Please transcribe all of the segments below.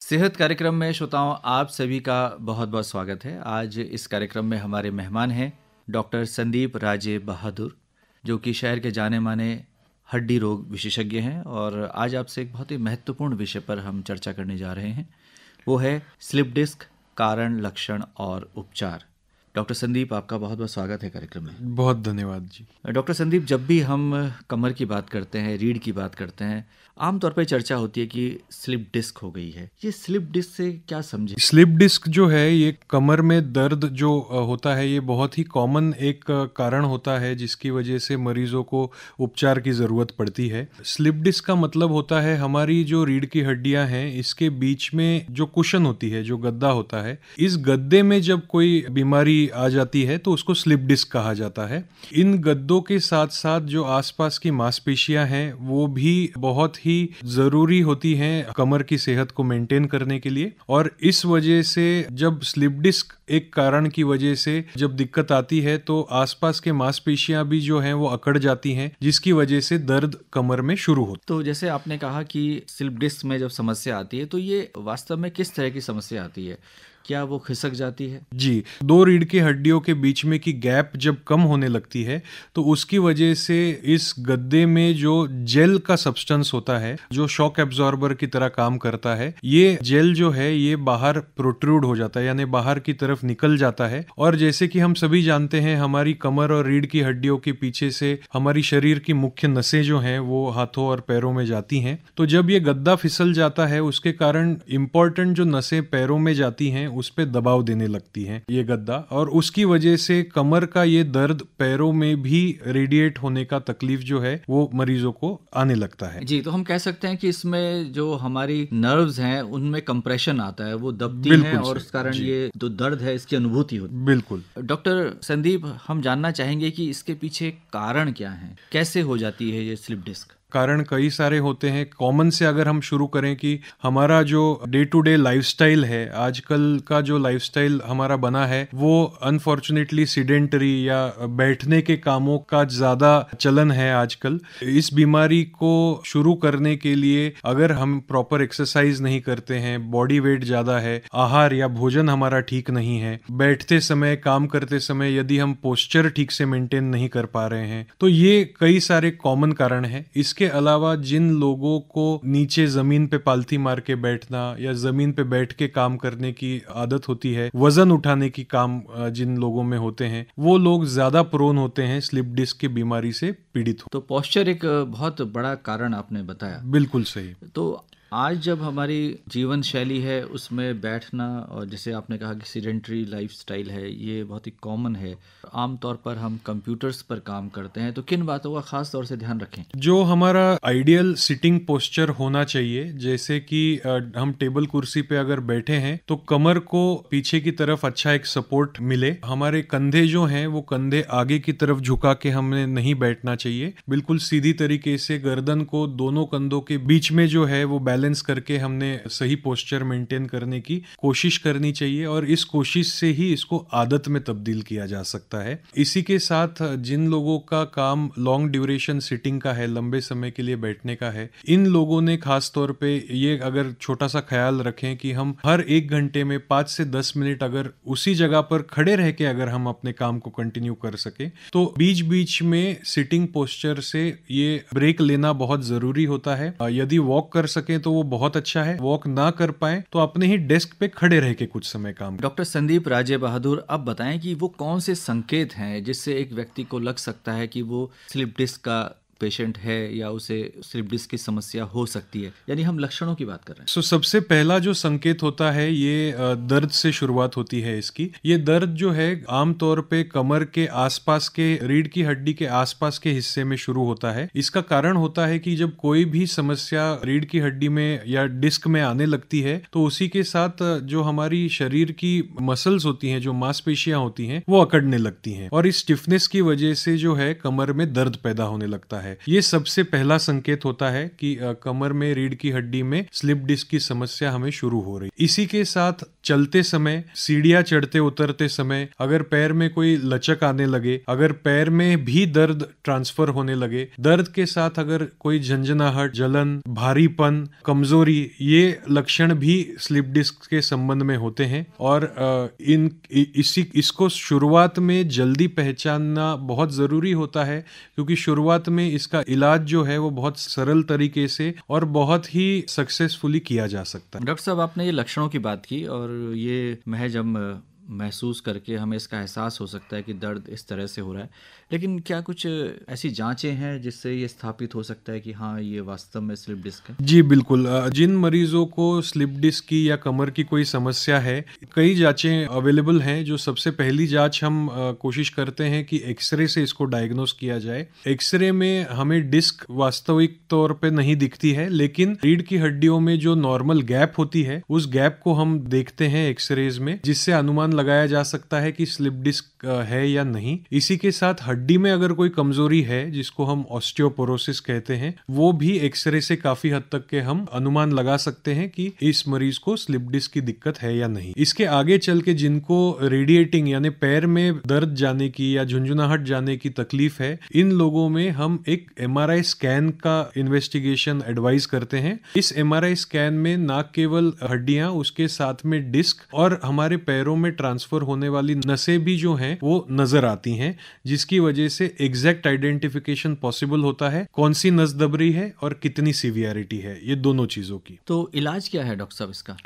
सेहत कार्यक्रम में श्रोताओं आप सभी का बहुत बहुत स्वागत है आज इस कार्यक्रम में हमारे मेहमान हैं डॉक्टर संदीप राजे बहादुर जो कि शहर के जाने माने हड्डी रोग विशेषज्ञ हैं और आज आपसे एक बहुत ही महत्वपूर्ण विषय पर हम चर्चा करने जा रहे हैं वो है स्लिप डिस्क कारण लक्षण और उपचार डॉक्टर संदीप आपका बहुत बहुत स्वागत है कार्यक्रम में बहुत धन्यवाद जी डॉक्टर संदीप जब भी हम कमर की बात करते हैं रीढ़ की बात करते हैं आमतौर पर चर्चा होती है कि स्लिप डिस्क हो गई है ये स्लिप डिस्क से क्या समझे स्लिप डिस्क जो है ये कमर में दर्द जो होता है ये बहुत ही कॉमन एक कारण होता है जिसकी वजह से मरीजों को उपचार की ज़रूरत पड़ती है स्लिप डिस्क का मतलब होता है हमारी जो रीढ़ की हड्डियां हैं इसके बीच में जो कुशन होती है जो गद्दा होता है इस गद्दे में जब कोई बीमारी आ जाती है तो उसको स्लिप डिस्क कहा जाता है इन गद्दों के साथ साथ जो आसपास की मांसपेशियां हैं वो भी बहुत ही ज़रूरी होती हैं कमर की सेहत को मेंटेन करने के लिए और इस वजह से जब स्लिप डिस्क एक कारण की वजह से जब दिक्कत आती है तो आसपास के मांसपेशियां भी जो हैं वो अकड़ जाती हैं जिसकी वजह से दर्द कमर में शुरू होता तो जैसे आपने कहा कि स्लिप डिस्क में जब समस्या आती है तो ये वास्तव में किस तरह की समस्या आती है क्या वो खिसक जाती है जी दो रीढ़ की हड्डियों के बीच में की गैप जब कम होने लगती है तो उसकी वजह से इस गद्दे में जो जेल का सब्सटेंस होता है जो शॉक एब्जॉर्बर की तरह काम करता है ये जेल जो है ये बाहर प्रोट्रूड हो जाता है यानी बाहर की तरफ निकल जाता है और जैसे कि हम सभी जानते हैं हमारी कमर और रीढ़ की हड्डियों के पीछे से हमारी शरीर की मुख्य नसें जो हैं वो हाथों और पैरों में जाती हैं तो जब ये गद्दा फिसल जाता है उसके कारण इंपॉर्टेंट जो नसें पैरों में जाती हैं उस पर दबाव देने लगती है ये गद्दा और उसकी वजह से कमर का ये दर्द पैरों में भी रेडिएट होने का तकलीफ जो है वो मरीजों को आने लगता है जी तो हम कह सकते हैं कि इसमें जो हमारी नर्व्स हैं उनमें कंप्रेशन आता है वो दबती है और उस कारण ये जो दर्द है इसकी अनुभूति होती है बिल्कुल डॉक्टर संदीप हम जानना चाहेंगे कि इसके पीछे कारण क्या है कैसे हो जाती है ये स्लिप डिस्क कारण कई सारे होते हैं कॉमन से अगर हम शुरू करें कि हमारा जो डे टू डे लाइफस्टाइल है आजकल का जो लाइफस्टाइल हमारा बना है वो अनफॉर्चुनेटली सीडेंटरी या बैठने के कामों का ज़्यादा चलन है आजकल इस बीमारी को शुरू करने के लिए अगर हम प्रॉपर एक्सरसाइज नहीं करते हैं बॉडी वेट ज़्यादा है आहार या भोजन हमारा ठीक नहीं है बैठते समय काम करते समय यदि हम पोस्चर ठीक से मेंटेन नहीं कर पा रहे हैं तो ये कई सारे कॉमन कारण है इस इसके अलावा जिन लोगों को नीचे जमीन पे पालथी मार के बैठना या जमीन पे बैठ के काम करने की आदत होती है वजन उठाने की काम जिन लोगों में होते हैं वो लोग ज्यादा प्रोन होते हैं स्लिप डिस्क की बीमारी से पीड़ित हो तो पॉस्चर एक बहुत बड़ा कारण आपने बताया बिल्कुल सही तो आज जब हमारी जीवन शैली है उसमें बैठना और जैसे आपने कहा कि सीडेंट्री लाइफस्टाइल है ये बहुत ही कॉमन है आमतौर पर हम कंप्यूटर्स पर काम करते हैं तो किन बातों का खास तौर से ध्यान रखें जो हमारा आइडियल सिटिंग पोस्चर होना चाहिए जैसे कि हम टेबल कुर्सी पे अगर बैठे हैं तो कमर को पीछे की तरफ अच्छा एक सपोर्ट मिले हमारे कंधे जो हैं वो कंधे आगे की तरफ झुका के हमें नहीं बैठना चाहिए बिल्कुल सीधी तरीके से गर्दन को दोनों कंधों के बीच में जो है वो बैलेंस करके हमने सही पोस्चर मेंटेन करने की कोशिश करनी चाहिए और इस कोशिश से ही इसको आदत में तब्दील किया जा सकता है इसी के साथ जिन लोगों का काम लॉन्ग ड्यूरेशन सिटिंग का है लंबे समय के लिए बैठने का है इन लोगों ने खास तौर पे ये अगर छोटा सा ख्याल रखें कि हम हर एक घंटे में पांच से दस मिनट अगर उसी जगह पर खड़े रह के अगर हम अपने काम को कंटिन्यू कर सके तो बीच बीच में सिटिंग पोस्चर से ये ब्रेक लेना बहुत जरूरी होता है यदि वॉक कर सके तो तो वो बहुत अच्छा है वॉक ना कर पाए तो अपने ही डेस्क पे खड़े रह के कुछ समय काम डॉक्टर संदीप राजे बहादुर अब बताएं कि वो कौन से संकेत हैं जिससे एक व्यक्ति को लग सकता है कि वो स्लिप डिस्क का पेशेंट है या उसे सिर्फ डिस्क की समस्या हो सकती है यानी हम लक्षणों की बात कर रहे हैं सो so, सबसे पहला जो संकेत होता है ये दर्द से शुरुआत होती है इसकी ये दर्द जो है आमतौर पे कमर के आसपास के रीढ़ की हड्डी के आसपास के हिस्से में शुरू होता है इसका कारण होता है कि जब कोई भी समस्या रीढ़ की हड्डी में या डिस्क में आने लगती है तो उसी के साथ जो हमारी शरीर की मसल्स होती हैं जो मांसपेशियां होती हैं वो अकड़ने लगती हैं और इस स्टिफनेस की वजह से जो है कमर में दर्द पैदा होने लगता है है ये सबसे पहला संकेत होता है कि कमर में रीढ़ की हड्डी में स्लिप डिस्क की समस्या हमें शुरू हो रही इसी के साथ चलते समय सीढ़िया चढ़ते उतरते समय अगर पैर में कोई लचक आने लगे अगर पैर में भी दर्द ट्रांसफर होने लगे दर्द के साथ अगर कोई झंझनाहट जलन भारीपन कमजोरी ये लक्षण भी स्लिप डिस्क के संबंध में होते हैं और इन इसी इसको शुरुआत में जल्दी पहचानना बहुत ज़रूरी होता है क्योंकि शुरुआत में इसका इलाज जो है वो बहुत सरल तरीके से और बहुत ही सक्सेसफुली किया जा सकता है डॉक्टर साहब आपने ये लक्षणों की बात की और ये महज हम महसूस करके हमें इसका एहसास हो सकता है कि दर्द इस तरह से हो रहा है लेकिन क्या कुछ ऐसी जांचें हैं जिससे ये स्थापित हो सकता है कि हाँ ये वास्तव में स्लिप डिस्क है जी बिल्कुल जिन मरीजों को स्लिप डिस्क की या कमर की कोई समस्या है कई जांचें अवेलेबल हैं जो सबसे पहली जाँच हम कोशिश करते हैं कि एक्सरे से इसको डायग्नोस किया जाए एक्सरे में हमें डिस्क वास्तविक तौर पर नहीं दिखती है लेकिन रीढ़ की हड्डियों में जो नॉर्मल गैप होती है उस गैप को हम देखते हैं एक्सरेज में जिससे अनुमान लगाया जा सकता है कि स्लिप डिस्क है या नहीं इसी के साथ हड्डी हड्डी में अगर कोई कमजोरी है जिसको हम ऑस्टियोपोरोसिस कहते हैं वो भी एक्सरे से काफी हद तक के हम अनुमान लगा सकते हैं कि इस मरीज को स्लिप डिस्क की दिक्कत है या नहीं इसके आगे चल के जिनको रेडिएटिंग यानी पैर में दर्द जाने की या झुंझुनाहट जाने की तकलीफ है इन लोगों में हम एक एम स्कैन का इन्वेस्टिगेशन एडवाइज करते हैं इस एम स्कैन में ना केवल हड्डियां उसके साथ में डिस्क और हमारे पैरों में ट्रांसफर होने वाली नसें भी जो हैं वो नजर आती हैं जिसकी वजह से एग्जैक्ट आइडेंटिफिकेशन पॉसिबल होता है कौन सी नसदबरी है और कितनी सीवियरिटी है ये दोनों चीजों की तो इलाज क्या है डॉक्टर साहब इसका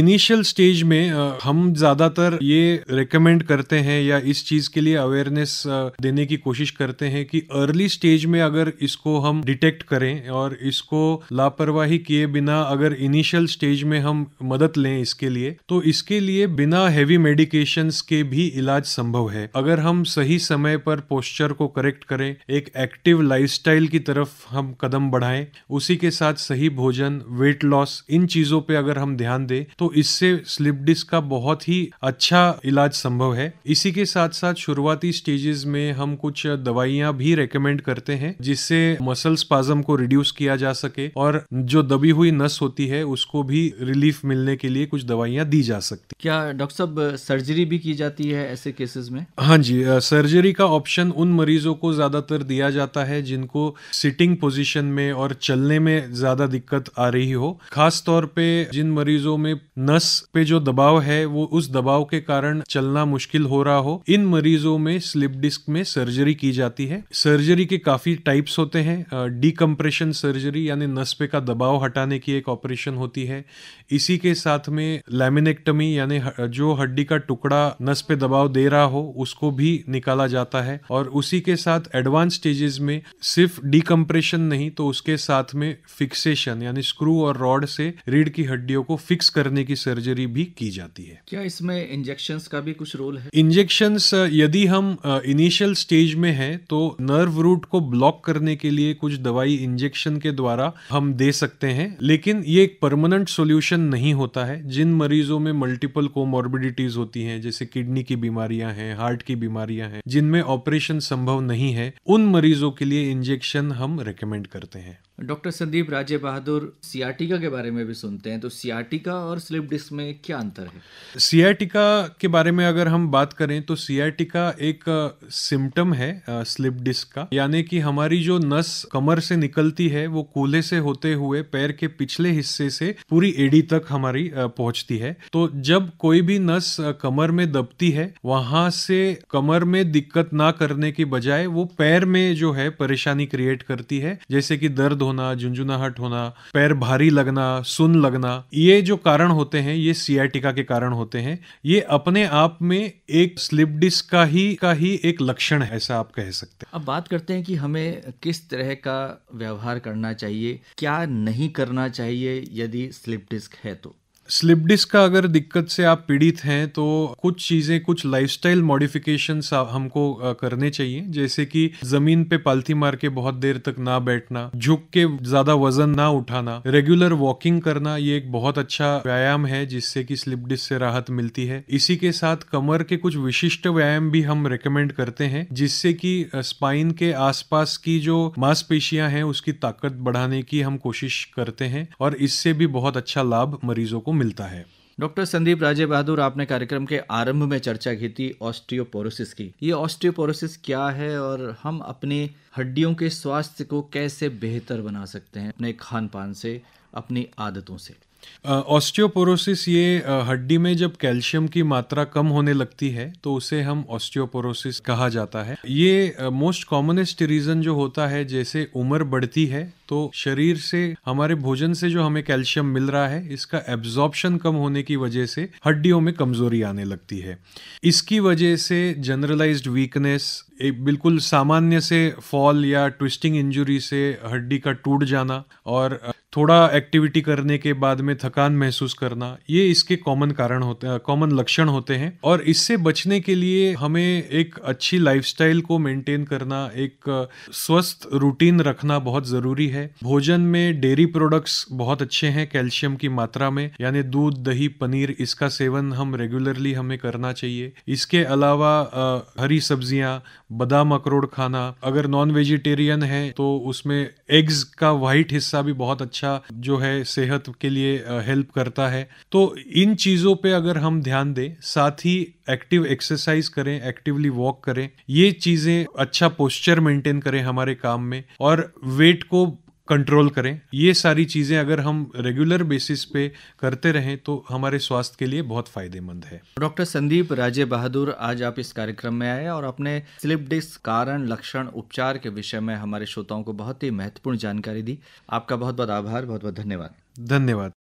इनिशियल uh, स्टेज में uh, हम ज्यादातर ये रिकमेंड करते हैं या इस चीज के लिए अवेयरनेस uh, देने की कोशिश करते हैं कि अर्ली स्टेज में अगर इसको हम डिटेक्ट करें और इसको लापरवाही किए बिना अगर इनिशियल स्टेज में हम मदद लें इसके लिए तो इसके लिए बिना हैवी मेडिकेशंस के भी इलाज संभव है अगर हम सही समय पर पोस्चर को करेक्ट करें एक एक्टिव लाइफस्टाइल की तरफ हम कदम बढ़ाएं उसी के साथ सही भोजन वेट लॉस इन चीज़ों पे अगर हम ध्यान दें तो इससे स्लिप डिस्क का बहुत ही अच्छा इलाज संभव है इसी के साथ साथ शुरुआती स्टेजेस में हम कुछ दवाइयां भी रेकमेंड करते हैं जिससे मसल स्पाजम को रिड्यूस किया जा सके और जो दबी हुई नस होती है उसको भी रिलीफ मिलने के लिए कुछ दवाइयाँ दी जा सकती क्या डॉक्टर साहब सर्जरी भी की जाती है ऐसे केसेस में हाँ जी सर्जरी का ऑप्शन ऑक्सीजन उन मरीजों को ज़्यादातर दिया जाता है जिनको सिटिंग पोजीशन में और चलने में ज़्यादा दिक्कत आ रही हो खास तौर पे जिन मरीजों में नस पे जो दबाव है वो उस दबाव के कारण चलना मुश्किल हो रहा हो इन मरीजों में स्लिप डिस्क में सर्जरी की जाती है सर्जरी के काफ़ी टाइप्स होते हैं डीकम्प्रेशन सर्जरी यानी नस पे का दबाव हटाने की एक ऑपरेशन होती है इसी के साथ में लैमिनेक्टमी यानी जो हड्डी का टुकड़ा नस पे दबाव दे रहा हो उसको भी निकाला जाता है और और उसी के साथ एडवांस स्टेजेस में सिर्फ डिकम्प्रेशन नहीं तो उसके साथ में फिक्सेशन यानी स्क्रू और रॉड से रीढ़ की हड्डियों को फिक्स करने की सर्जरी भी की जाती है क्या इसमें इंजेक्शन का भी कुछ रोल है इंजेक्शन uh, यदि हम इनिशियल uh, स्टेज में है तो नर्व रूट को ब्लॉक करने के लिए कुछ दवाई इंजेक्शन के द्वारा हम दे सकते हैं लेकिन ये एक परमानेंट सोल्यूशन नहीं होता है जिन मरीजों में मल्टीपल कोमोर्बिडिटीज होती हैं जैसे किडनी की बीमारियां हैं हार्ट की बीमारियां हैं जिनमें ऑपरेशन ऑपरेशन संभव नहीं है उन मरीजों के लिए इंजेक्शन हम रिकमेंड करते हैं डॉक्टर संदीप राज्य बहादुर सियाटिका के बारे में भी सुनते हैं तो सियाटिका और स्लिप डिस्क में क्या अंतर है सियाटिका के बारे में अगर हम बात करें तो सियाटिका एक सिम्टम है स्लिप डिस्क का यानी कि हमारी जो नस कमर से निकलती है वो कूल्हे से होते हुए पैर के पिछले हिस्से से पूरी एडी तक हमारी पहुंचती है तो जब कोई भी नस कमर में दबती है वहां से कमर में दिक्कत ना करने के बजाय वो पैर में जो है परेशानी क्रिएट करती है जैसे कि दर्द होना झुंझुनाहट होना पैर भारी लगना सुन लगना ये जो कारण होते हैं ये सीआईटिका के कारण होते हैं ये अपने आप में एक स्लिप डिस्क का ही का ही एक लक्षण है ऐसा आप कह सकते हैं अब बात करते हैं कि हमें किस तरह का व्यवहार करना चाहिए क्या नहीं करना चाहिए यदि स्लिप डिस्क है तो स्लिप डिस्क का अगर दिक्कत से आप पीड़ित हैं तो कुछ चीज़ें कुछ लाइफस्टाइल मॉडिफिकेशन हमको करने चाहिए जैसे कि ज़मीन पे पालथी मार के बहुत देर तक ना बैठना झुक के ज़्यादा वजन ना उठाना रेगुलर वॉकिंग करना ये एक बहुत अच्छा व्यायाम है जिससे कि स्लिप डिस्क से राहत मिलती है इसी के साथ कमर के कुछ विशिष्ट व्यायाम भी हम रिकमेंड करते हैं जिससे कि स्पाइन के आसपास की जो मांसपेशियां हैं उसकी ताकत बढ़ाने की हम कोशिश करते हैं और इससे भी बहुत अच्छा लाभ मरीजों को मिलता है डॉक्टर संदीप राजे बहादुर आपने कार्यक्रम के आरंभ में चर्चा की थी ऑस्टियोपोरोसिस की ये ऑस्टियोपोरोसिस क्या है और हम अपने हड्डियों के स्वास्थ्य को कैसे बेहतर बना सकते हैं अपने खान पान से अपनी आदतों से ऑस्टियोपोरोसिस ये हड्डी में जब कैल्शियम की मात्रा कम होने लगती है तो उसे हम ऑस्टियोपोरोसिस कहा जाता है ये मोस्ट कॉमनेस्ट रीज़न जो होता है जैसे उम्र बढ़ती है तो शरीर से हमारे भोजन से जो हमें कैल्शियम मिल रहा है इसका एब्जॉर्प्शन कम होने की वजह से हड्डियों में कमजोरी आने लगती है इसकी वजह से जनरलाइज्ड वीकनेस एक बिल्कुल सामान्य से फॉल या ट्विस्टिंग इंजुरी से हड्डी का टूट जाना और थोड़ा एक्टिविटी करने के बाद में थकान महसूस करना ये इसके कॉमन कारण होते हैं कॉमन लक्षण होते हैं और इससे बचने के लिए हमें एक अच्छी लाइफस्टाइल को मेंटेन करना एक स्वस्थ रूटीन रखना बहुत ज़रूरी है भोजन में डेयरी प्रोडक्ट्स बहुत अच्छे हैं कैल्शियम की मात्रा में यानी दूध दही पनीर इसका सेवन हम रेगुलरली हमें करना चाहिए इसके अलावा हरी सब्जियां बादाम अखरोड़ खाना अगर नॉन वेजिटेरियन है तो उसमें एग्स का वाइट हिस्सा भी बहुत अच्छा अच्छा जो है सेहत के लिए हेल्प करता है तो इन चीज़ों पे अगर हम ध्यान दें साथ ही एक्टिव एक्सरसाइज करें एक्टिवली वॉक करें ये चीज़ें अच्छा पोस्चर मेंटेन करें हमारे काम में और वेट को कंट्रोल करें ये सारी चीज़ें अगर हम रेगुलर बेसिस पे करते रहें तो हमारे स्वास्थ्य के लिए बहुत फ़ायदेमंद है डॉक्टर संदीप राजे बहादुर आज आप इस कार्यक्रम में आए और अपने स्लिप डिस्क कारण लक्षण उपचार के विषय में हमारे श्रोताओं को बहुत ही महत्वपूर्ण जानकारी दी आपका बहुत बहुत आभार बहुत बहुत धन्यवाद धन्यवाद